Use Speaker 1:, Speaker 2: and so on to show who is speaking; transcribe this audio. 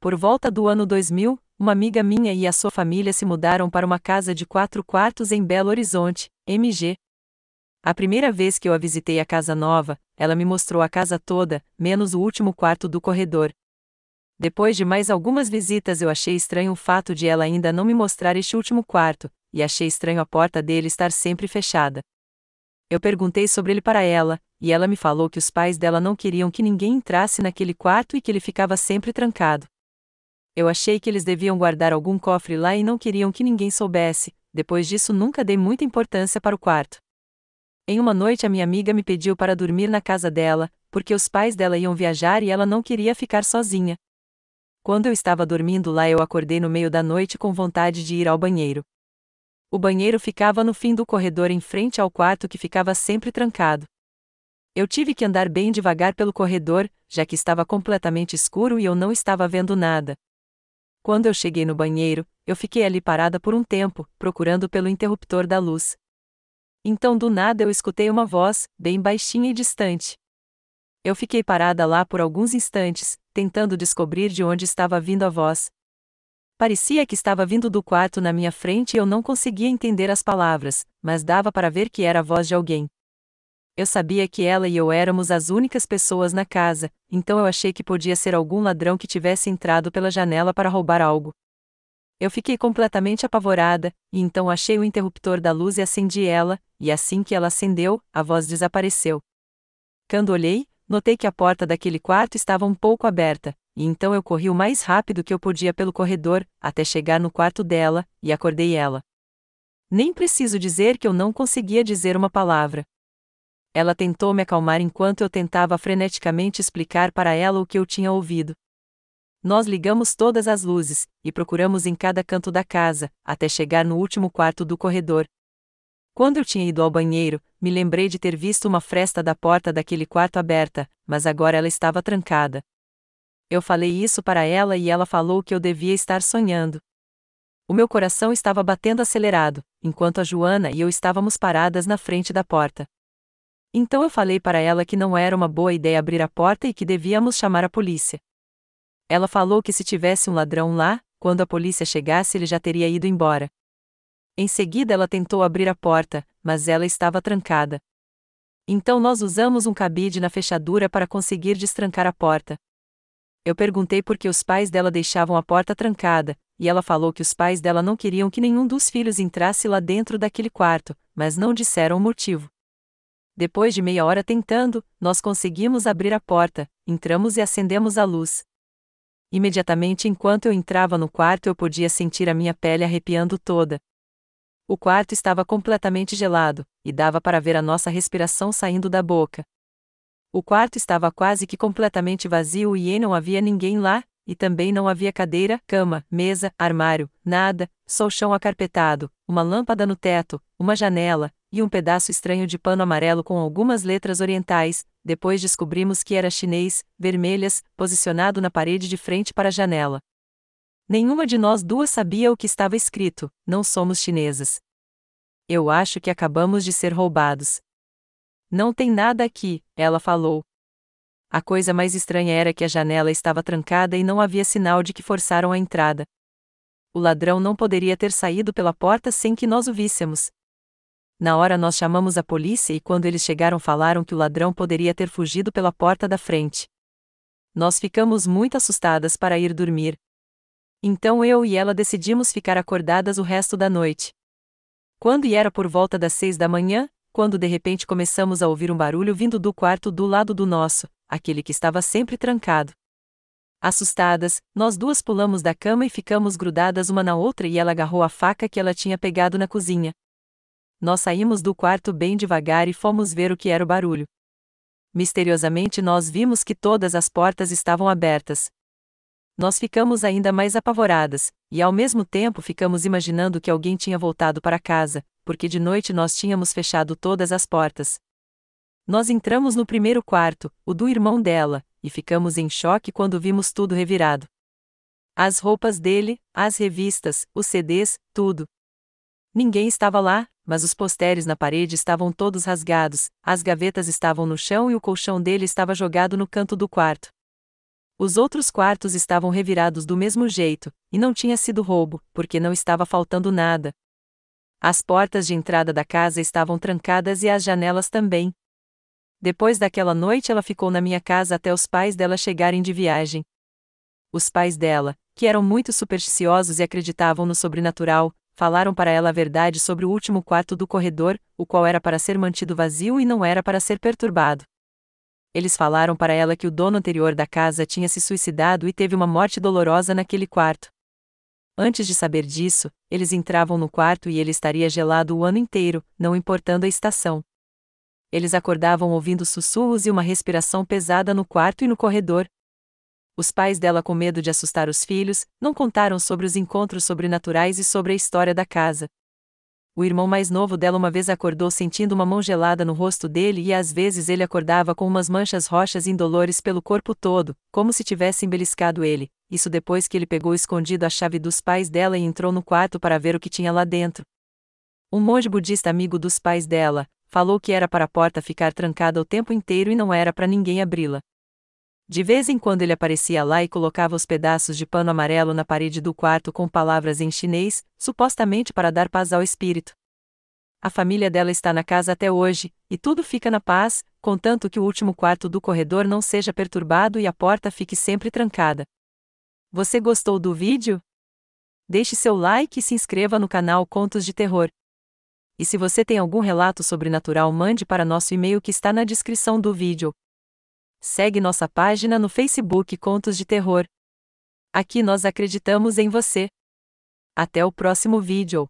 Speaker 1: Por volta do ano 2000, uma amiga minha e a sua família se mudaram para uma casa de quatro quartos em Belo Horizonte, MG. A primeira vez que eu a visitei a casa nova, ela me mostrou a casa toda, menos o último quarto do corredor. Depois de mais algumas visitas, eu achei estranho o fato de ela ainda não me mostrar este último quarto, e achei estranho a porta dele estar sempre fechada. Eu perguntei sobre ele para ela, e ela me falou que os pais dela não queriam que ninguém entrasse naquele quarto e que ele ficava sempre trancado. Eu achei que eles deviam guardar algum cofre lá e não queriam que ninguém soubesse, depois disso nunca dei muita importância para o quarto. Em uma noite a minha amiga me pediu para dormir na casa dela, porque os pais dela iam viajar e ela não queria ficar sozinha. Quando eu estava dormindo lá, eu acordei no meio da noite com vontade de ir ao banheiro. O banheiro ficava no fim do corredor em frente ao quarto que ficava sempre trancado. Eu tive que andar bem devagar pelo corredor, já que estava completamente escuro e eu não estava vendo nada. Quando eu cheguei no banheiro, eu fiquei ali parada por um tempo, procurando pelo interruptor da luz. Então do nada eu escutei uma voz, bem baixinha e distante. Eu fiquei parada lá por alguns instantes, tentando descobrir de onde estava vindo a voz. Parecia que estava vindo do quarto na minha frente e eu não conseguia entender as palavras, mas dava para ver que era a voz de alguém. Eu sabia que ela e eu éramos as únicas pessoas na casa, então eu achei que podia ser algum ladrão que tivesse entrado pela janela para roubar algo. Eu fiquei completamente apavorada, e então achei o interruptor da luz e acendi ela, e assim que ela acendeu, a voz desapareceu. Quando olhei, notei que a porta daquele quarto estava um pouco aberta, e então eu corri o mais rápido que eu podia pelo corredor, até chegar no quarto dela, e acordei ela. Nem preciso dizer que eu não conseguia dizer uma palavra. Ela tentou me acalmar enquanto eu tentava freneticamente explicar para ela o que eu tinha ouvido. Nós ligamos todas as luzes e procuramos em cada canto da casa, até chegar no último quarto do corredor. Quando eu tinha ido ao banheiro, me lembrei de ter visto uma fresta da porta daquele quarto aberta, mas agora ela estava trancada. Eu falei isso para ela e ela falou que eu devia estar sonhando. O meu coração estava batendo acelerado, enquanto a Joana e eu estávamos paradas na frente da porta. Então eu falei para ela que não era uma boa ideia abrir a porta e que devíamos chamar a polícia. Ela falou que se tivesse um ladrão lá, quando a polícia chegasse ele já teria ido embora. Em seguida ela tentou abrir a porta, mas ela estava trancada. Então nós usamos um cabide na fechadura para conseguir destrancar a porta. Eu perguntei por que os pais dela deixavam a porta trancada, e ela falou que os pais dela não queriam que nenhum dos filhos entrasse lá dentro daquele quarto, mas não disseram o motivo. Depois de meia hora tentando, nós conseguimos abrir a porta, entramos e acendemos a luz. Imediatamente enquanto eu entrava no quarto, eu podia sentir a minha pele arrepiando toda. O quarto estava completamente gelado, e dava para ver a nossa respiração saindo da boca. O quarto estava quase que completamente vazio e não havia ninguém lá, e também não havia cadeira, cama, mesa, armário, nada, só o chão acarpetado, uma lâmpada no teto, uma janela, e um pedaço estranho de pano amarelo com algumas letras orientais, depois descobrimos que era chinês, vermelhas, posicionado na parede de frente para a janela. Nenhuma de nós duas sabia o que estava escrito: não somos chinesas. Eu acho que acabamos de ser roubados. Não tem nada aqui, ela falou. A coisa mais estranha era que a janela estava trancada e não havia sinal de que forçaram a entrada. O ladrão não poderia ter saído pela porta sem que nós o víssemos. Na hora nós chamamos a polícia e quando eles chegaram falaram que o ladrão poderia ter fugido pela porta da frente. Nós ficamos muito assustadas para ir dormir. Então eu e ela decidimos ficar acordadas o resto da noite. Quando era por volta das seis da manhã, quando de repente começamos a ouvir um barulho vindo do quarto do lado do nosso, aquele que estava sempre trancado. Assustadas, nós duas pulamos da cama e ficamos grudadas uma na outra e ela agarrou a faca que ela tinha pegado na cozinha. Nós saímos do quarto bem devagar e fomos ver o que era o barulho. Misteriosamente nós vimos que todas as portas estavam abertas. Nós ficamos ainda mais apavoradas, e ao mesmo tempo ficamos imaginando que alguém tinha voltado para casa, porque de noite nós tínhamos fechado todas as portas. Nós entramos no primeiro quarto, o do irmão dela, e ficamos em choque quando vimos tudo revirado. As roupas dele, as revistas, os CDs, tudo. Ninguém estava lá, mas os posteres na parede estavam todos rasgados, as gavetas estavam no chão e o colchão dele estava jogado no canto do quarto. Os outros quartos estavam revirados do mesmo jeito, e não tinha sido roubo, porque não estava faltando nada. As portas de entrada da casa estavam trancadas e as janelas também. Depois daquela noite ela ficou na minha casa até os pais dela chegarem de viagem. Os pais dela, que eram muito supersticiosos e acreditavam no sobrenatural, falaram para ela a verdade sobre o último quarto do corredor, o qual era para ser mantido vazio e não era para ser perturbado. Eles falaram para ela que o dono anterior da casa tinha se suicidado e teve uma morte dolorosa naquele quarto. Antes de saber disso, eles entravam no quarto e ele estaria gelado o ano inteiro, não importando a estação. Eles acordavam ouvindo sussurros e uma respiração pesada no quarto e no corredor, os pais dela, com medo de assustar os filhos, não contaram sobre os encontros sobrenaturais e sobre a história da casa. O irmão mais novo dela uma vez acordou sentindo uma mão gelada no rosto dele e às vezes ele acordava com umas manchas roxas indolores pelo corpo todo, como se tivessem beliscado ele. Isso depois que ele pegou escondido a chave dos pais dela e entrou no quarto para ver o que tinha lá dentro. Um monge budista amigo dos pais dela falou que era para a porta ficar trancada o tempo inteiro e não era para ninguém abri-la. De vez em quando ele aparecia lá e colocava os pedaços de pano amarelo na parede do quarto com palavras em chinês, supostamente para dar paz ao espírito. A família dela está na casa até hoje, e tudo fica na paz, contanto que o último quarto do corredor não seja perturbado e a porta fique sempre trancada. Você gostou do vídeo? Deixe seu like e se inscreva no canal Contos de Terror. E se você tem algum relato sobrenatural, mande para nosso e-mail que está na descrição do vídeo. Segue nossa página no Facebook Contos de Terror. Aqui nós acreditamos em você. Até o próximo vídeo.